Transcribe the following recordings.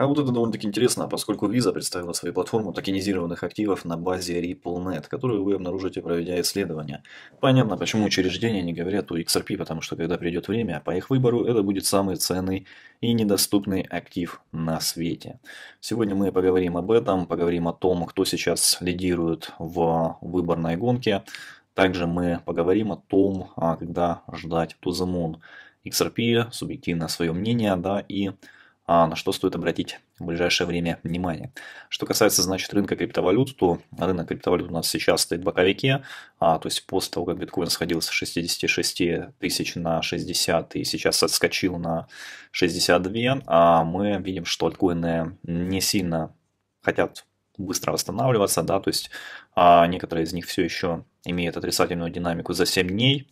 А вот это довольно-таки интересно, поскольку Visa представила свою платформу токенизированных активов на базе RippleNet, которую вы обнаружите, проведя исследование. Понятно, почему учреждения не говорят о XRP, потому что когда придет время, по их выбору это будет самый ценный и недоступный актив на свете. Сегодня мы поговорим об этом, поговорим о том, кто сейчас лидирует в выборной гонке. Также мы поговорим о том, а когда ждать To XRP, субъективно свое мнение, да, и а, на что стоит обратить в ближайшее время внимание. Что касается, значит, рынка криптовалют, то рынок криптовалют у нас сейчас стоит в боковике, а, то есть после того, как биткоин сходил с 66 тысяч на 60 и сейчас отскочил на 62, а мы видим, что альткоины не сильно хотят быстро восстанавливаться, да, то есть а, некоторые из них все еще имеют отрицательную динамику за 7 дней,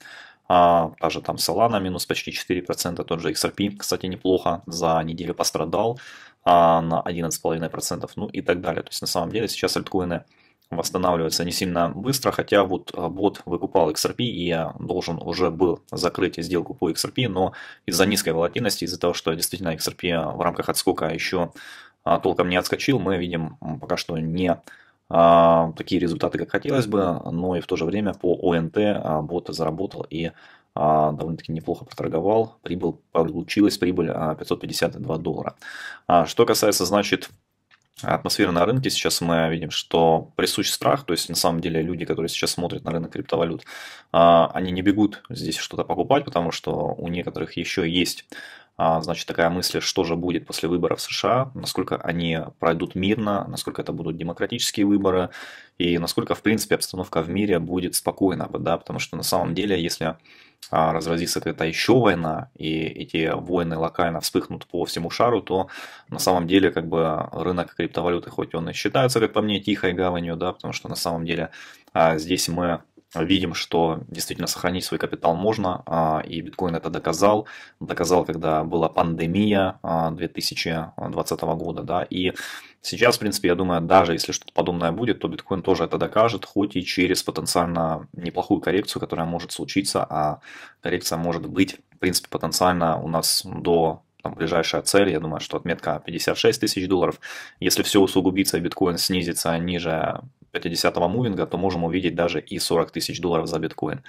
а даже там Solana минус почти 4%, тот же XRP, кстати, неплохо за неделю пострадал а на 11,5%, ну и так далее. То есть на самом деле сейчас альткоины восстанавливаются не сильно быстро, хотя вот а, бот выкупал XRP и я должен уже был закрыть сделку по XRP, но из-за низкой волатильности, из-за того, что действительно XRP в рамках отскока еще а, толком не отскочил, мы видим пока что не а, такие результаты, как хотелось бы, но и в то же время по ОНТ а, бот заработал и а, довольно-таки неплохо проторговал, прибыл, получилась прибыль 552 доллара. Что касается, значит, атмосферы на рынке, сейчас мы видим, что присущ страх, то есть на самом деле люди, которые сейчас смотрят на рынок криптовалют, они не бегут здесь что-то покупать, потому что у некоторых еще есть а, значит, такая мысль, что же будет после выборов в США, насколько они пройдут мирно, насколько это будут демократические выборы, и насколько, в принципе, обстановка в мире будет спокойна, да, потому что на самом деле, если а, разразится какая-то еще война, и эти войны локально вспыхнут по всему шару, то на самом деле как бы рынок криптовалюты, хоть он и считается, как по мне, тихой гаванью, да, потому что на самом деле а, здесь мы видим, что действительно сохранить свой капитал можно, а, и биткоин это доказал. Доказал, когда была пандемия 2020 а, года, да, и сейчас, в принципе, я думаю, даже если что-то подобное будет, то биткоин тоже это докажет, хоть и через потенциально неплохую коррекцию, которая может случиться, а коррекция может быть, в принципе, потенциально у нас до там ближайшая цель, я думаю, что отметка 56 тысяч долларов. Если все усугубится и биткоин снизится ниже 50-го мувинга, то можем увидеть даже и 40 тысяч долларов за биткоин.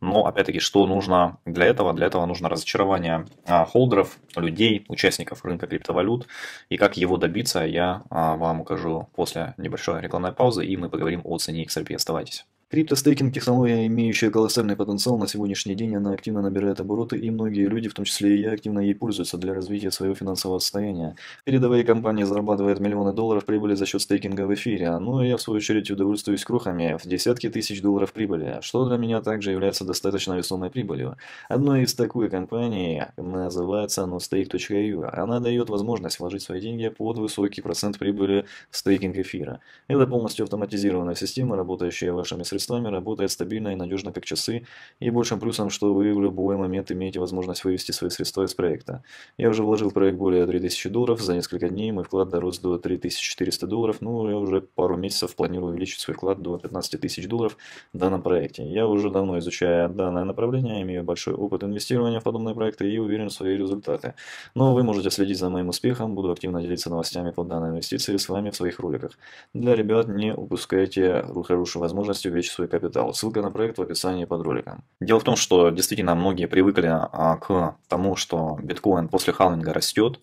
Но, опять-таки, что нужно для этого? Для этого нужно разочарование а, холдеров, людей, участников рынка криптовалют. И как его добиться, я а, вам укажу после небольшой рекламной паузы, и мы поговорим о цене XRP. Оставайтесь. Криптостейкинг – технология, имеющая колоссальный потенциал. На сегодняшний день она активно набирает обороты, и многие люди, в том числе и я, активно ей пользуются для развития своего финансового состояния. Передовые компании зарабатывают миллионы долларов прибыли за счет стейкинга в эфире, но ну, я, в свою очередь, удовольствуюсь крохами в десятки тысяч долларов прибыли, что для меня также является достаточно весомой прибылью. Одной из такой компаний называется nostake.io. Она дает возможность вложить свои деньги под высокий процент прибыли в стейкинг эфира. Это полностью автоматизированная система, работающая вашими средствами средствами работает стабильно и надежно как часы, и большим плюсом, что вы в любой момент имеете возможность вывести свои средства из проекта. Я уже вложил в проект более 3000 долларов, за несколько дней мой вклад дорос до 3400 долларов, ну я уже пару месяцев планирую увеличить свой вклад до 15 тысяч долларов в данном проекте. Я уже давно изучаю данное направление, имею большой опыт инвестирования в подобные проекты и уверен в свои результаты. Но вы можете следить за моим успехом, буду активно делиться новостями по данной инвестиции с вами в своих роликах. Для ребят не упускайте хорошую возможность увеличить привлечь свой капитал. Ссылка на проект в описании под роликом. Дело в том, что действительно многие привыкли а, к тому, что биткоин после халвинга растет.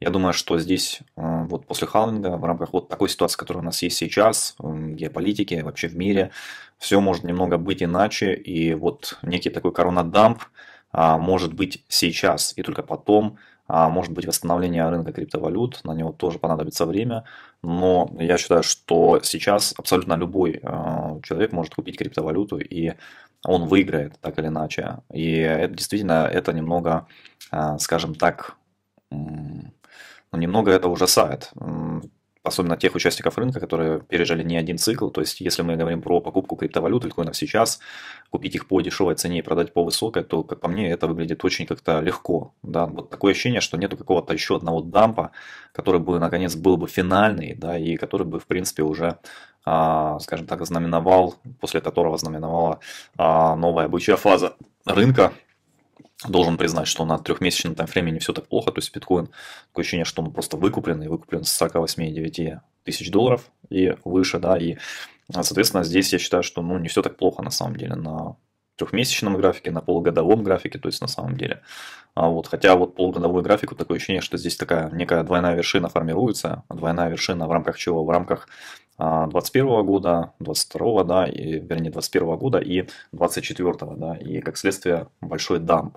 Я думаю, что здесь э, вот после халвинга, в рамках вот такой ситуации, которая у нас есть сейчас, э, в геополитике, вообще в мире, все может немного быть иначе, и вот некий такой коронадамп а, может быть сейчас и только потом, а, может быть восстановление рынка криптовалют, на него тоже понадобится время, но я считаю, что сейчас абсолютно любой э, человек может купить криптовалюту, и он выиграет так или иначе. И это действительно это немного, э, скажем так, ну, немного это ужасает особенно тех участников рынка, которые пережили не один цикл. То есть, если мы говорим про покупку криптовалют, альткоинов сейчас, купить их по дешевой цене и продать по высокой, то, как по мне, это выглядит очень как-то легко. Да? Вот такое ощущение, что нету какого-то еще одного дампа, который бы, наконец, был бы финальный, да, и который бы, в принципе, уже а, скажем так, знаменовал, после которого знаменовала а, новая бычья фаза рынка, должен признать, что на трехмесячном таймфрейме не все так плохо, то есть биткоин, такое ощущение, что он просто выкуплен, и выкуплен с 9 тысяч долларов и выше, да, и, соответственно, здесь я считаю, что, ну, не все так плохо на самом деле на трехмесячном графике, на полугодовом графике, то есть на самом деле. А вот, хотя вот полугодовой график, вот такое ощущение, что здесь такая некая двойная вершина формируется, двойная вершина в рамках чего? В рамках 21 а, года, 22 да, и, вернее, 21 года и 24 да, и как следствие большой дамп.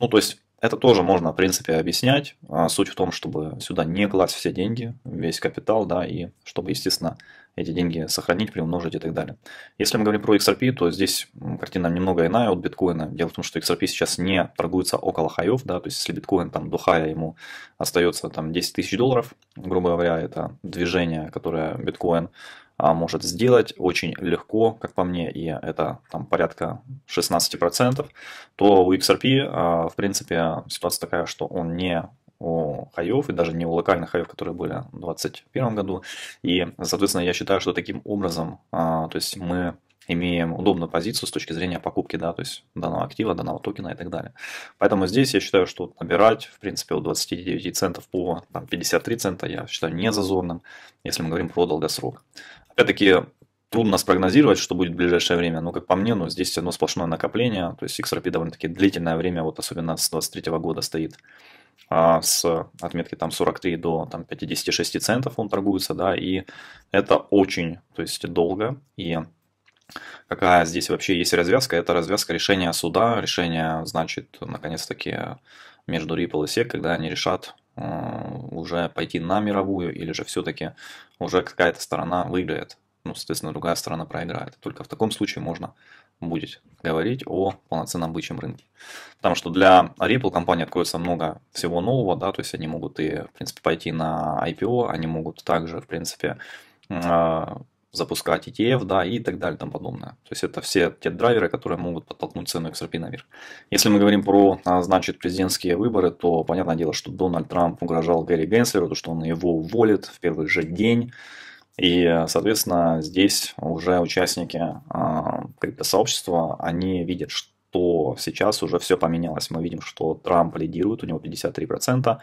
Ну, то есть это тоже можно, в принципе, объяснять. А, суть в том, чтобы сюда не класть все деньги, весь капитал, да, и чтобы, естественно, эти деньги сохранить, приумножить и так далее. Если мы говорим про XRP, то здесь картина немного иная от биткоина. Дело в том, что XRP сейчас не торгуется около хаев, да, то есть если биткоин там до хая ему остается там 10 тысяч долларов, грубо говоря, это движение, которое биткоин а, может сделать очень легко, как по мне, и это там порядка 16%, то у XRP, а, в принципе, ситуация такая, что он не у хаев, и даже не у локальных хайов, которые были в 2021 году. И, соответственно, я считаю, что таким образом, а, то есть мы имеем удобную позицию с точки зрения покупки, да, то есть данного актива, данного токена и так далее. Поэтому здесь я считаю, что набирать, в принципе, от 29 центов по там, 53 цента я считаю не зазорным, если мы говорим про долгосрок. Опять-таки, трудно спрогнозировать, что будет в ближайшее время, но, как по мне, ну, здесь одно сплошное накопление, то есть XRP довольно-таки длительное время, вот особенно с 23 года стоит а, с отметки там 43 до там, 56 центов он торгуется, да, и это очень, то есть долго, и какая здесь вообще есть развязка, это развязка решения суда, решение, значит, наконец-таки между Ripple и SEC, когда они решат э, уже пойти на мировую или же все-таки уже какая-то сторона выиграет ну, соответственно, другая сторона проиграет. Только в таком случае можно будет говорить о полноценном бычьем рынке. Потому что для Ripple компании откроется много всего нового, да, то есть они могут и, в принципе, пойти на IPO, они могут также, в принципе, а, запускать ETF, да, и так далее, и тому подобное. То есть это все те драйверы, которые могут подтолкнуть цену XRP наверх. Если мы говорим про, а, значит, президентские выборы, то понятное дело, что Дональд Трамп угрожал Гэри Генслеру, то, что он его уволит в первый же день и, э, соответственно, здесь уже участники а, криптосообщества, они видят, что сейчас уже все поменялось. Мы видим, что Трамп лидирует, у него 53%,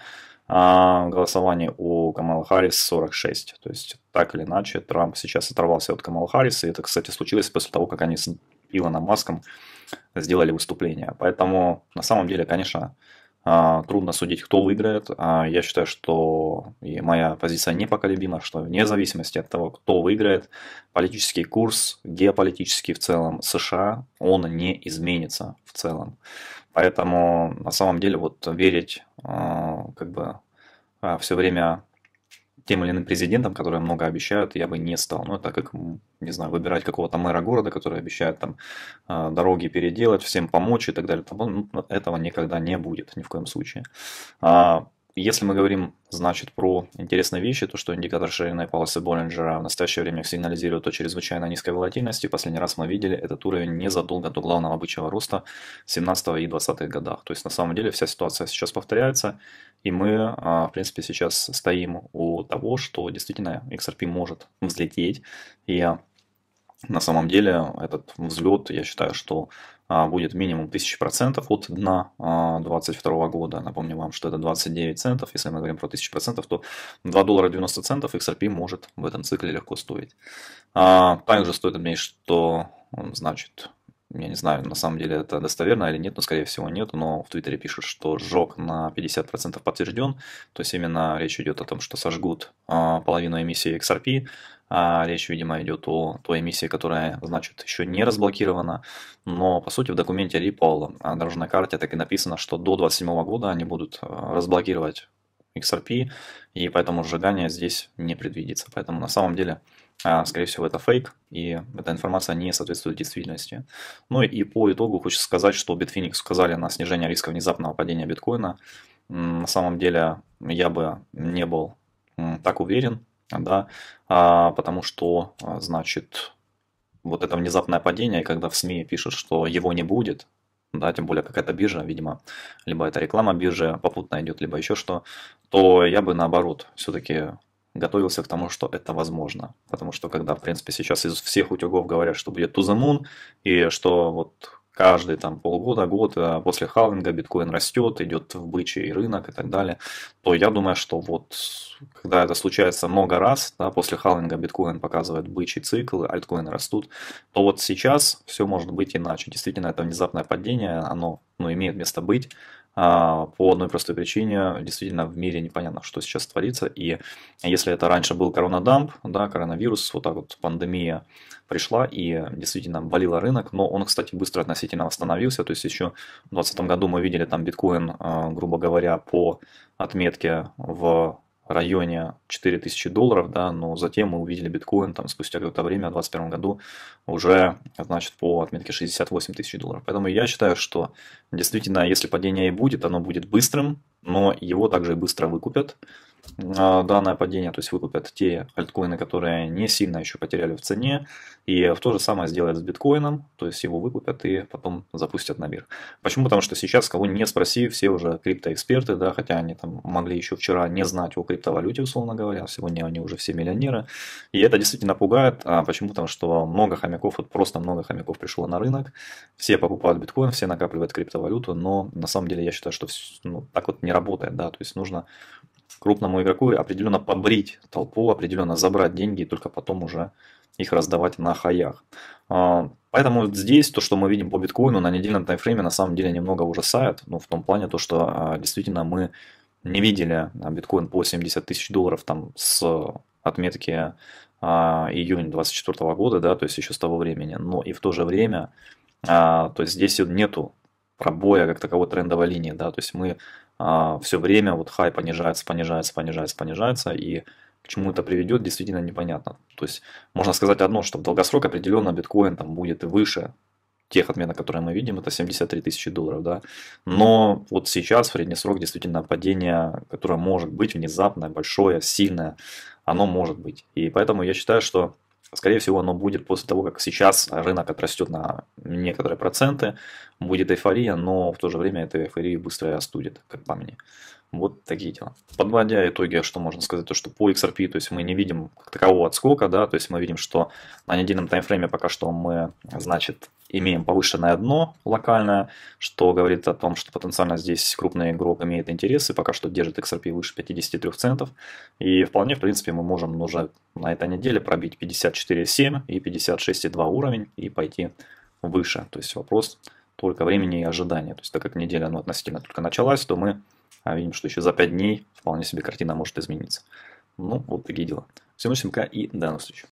а, голосование у Камала Харрис 46%. То есть, так или иначе, Трамп сейчас оторвался от Камала Харрис, и это, кстати, случилось после того, как они с Илоном Маском сделали выступление. Поэтому, на самом деле, конечно, а, трудно судить, кто выиграет. А, я считаю, что и моя позиция непоколебима, что вне зависимости от того, кто выиграет, политический курс, геополитический в целом США, он не изменится в целом. Поэтому на самом деле вот верить а, как бы все время тем или иным президентом, которые много обещают, я бы не стал. Ну, так как, не знаю, выбирать какого-то мэра города, который обещает там а, дороги переделать, всем помочь и так далее, ну, этого никогда не будет ни в коем случае. А, если мы говорим, значит, про интересные вещи, то что индикатор шириной полосы Боллинджера в настоящее время сигнализирует о чрезвычайно низкой волатильности. Последний раз мы видели этот уровень незадолго до главного обычного роста 17 и 20 годах. То есть на самом деле вся ситуация сейчас повторяется, и мы, а, в принципе, сейчас стоим у того, что действительно XRP может взлететь, и на самом деле этот взлет, я считаю, что а, будет минимум 1000% от дна 2022 а, года. Напомню вам, что это 29 центов. Если мы говорим про 1000%, то 2 доллара 90 центов XRP может в этом цикле легко стоить. А, также стоит отметить, что значит я не знаю, на самом деле это достоверно или нет, но скорее всего нет, но в Твиттере пишут, что сжег на 50% подтвержден, то есть именно речь идет о том, что сожгут а, половину эмиссии XRP, а речь, видимо, идет о той эмиссии, которая, значит, еще не разблокирована, но, по сути, в документе Ripple на дорожной карте так и написано, что до 2027 года они будут а, разблокировать XRP, и поэтому сжигание здесь не предвидится, поэтому на самом деле а, скорее всего, это фейк, и эта информация не соответствует действительности. Ну и по итогу хочется сказать, что Bitfinex сказали на снижение риска внезапного падения биткоина. На самом деле я бы не был так уверен, да, а, потому что, а, значит, вот это внезапное падение, когда в СМИ пишут, что его не будет, да, тем более какая-то биржа, видимо, либо это реклама биржи попутно идет, либо еще что, то я бы наоборот все-таки готовился к тому, что это возможно. Потому что когда, в принципе, сейчас из всех утюгов говорят, что будет тузамун, и что вот каждый там полгода, год а после халвинга биткоин растет, идет в бычий рынок и так далее, то я думаю, что вот когда это случается много раз, да, после халвинга биткоин показывает бычий цикл, альткоины растут, то вот сейчас все может быть иначе. Действительно, это внезапное падение, оно ну, имеет место быть, а, по одной простой причине, действительно в мире непонятно, что сейчас творится, и если это раньше был коронадамп, да, коронавирус, вот так вот пандемия пришла и действительно болела рынок, но он, кстати, быстро относительно восстановился, то есть еще в 2020 году мы видели там биткоин, а, грубо говоря, по отметке в районе 4000 долларов, да, но затем мы увидели биткоин там спустя какое-то время, в 2021 году, уже, значит, по отметке 68 тысяч долларов. Поэтому я считаю, что действительно, если падение и будет, оно будет быстрым, но его также быстро выкупят. А, данное падение, то есть выкупят те альткоины, которые не сильно еще потеряли в цене, и в то же самое сделают с биткоином, то есть его выкупят и потом запустят на мир. Почему? Потому что сейчас, кого не спроси, все уже криптоэксперты, да, хотя они там могли еще вчера не знать о криптовалюте, условно говоря, сегодня они уже все миллионеры, и это действительно пугает, а почему? Потому что много хомяков, вот просто много хомяков пришло на рынок, все покупают биткоин, все накапливают криптовалюту, но на самом деле я считаю, что все, ну, так вот не работает, да, то есть нужно крупному игроку определенно побрить толпу, определенно забрать деньги и только потом уже их раздавать на хаях. А, поэтому здесь то, что мы видим по биткоину на недельном таймфрейме на самом деле немного ужасает, ну в том плане то, что а, действительно мы не видели а, биткоин по 70 тысяч долларов там с отметки а, июнь 2024 года, да, то есть еще с того времени, но и в то же время, то есть здесь нету пробоя как таковой трендовой линии, да, то есть мы а, все время вот хай понижается, понижается, понижается, понижается, и к чему это приведет, действительно непонятно. То есть можно сказать одно, что в долгосрок определенно биткоин там будет выше тех отметок, которые мы видим, это 73 тысячи долларов, да. Но вот сейчас в средний срок действительно падение, которое может быть внезапное, большое, сильное, оно может быть. И поэтому я считаю, что Скорее всего, оно будет после того, как сейчас рынок отрастет на некоторые проценты, будет эйфория, но в то же время эта эйфория быстро остудит, как по мне. Вот такие дела. Подводя итоги, что можно сказать, то что по XRP, то есть мы не видим как такового отскока, да, то есть мы видим, что на недельном таймфрейме пока что мы, значит, имеем повышенное дно локальное, что говорит о том, что потенциально здесь крупный игрок имеет интересы, пока что держит XRP выше 53 центов, и вполне, в принципе, мы можем уже на этой неделе пробить 54,7 и 56,2 уровень и пойти выше, то есть вопрос только времени и ожидания, то есть так как неделя ну, относительно только началась, то мы а видим, что еще за 5 дней вполне себе картина может измениться. Ну, вот такие дела. Всем 7 и до новых встреч.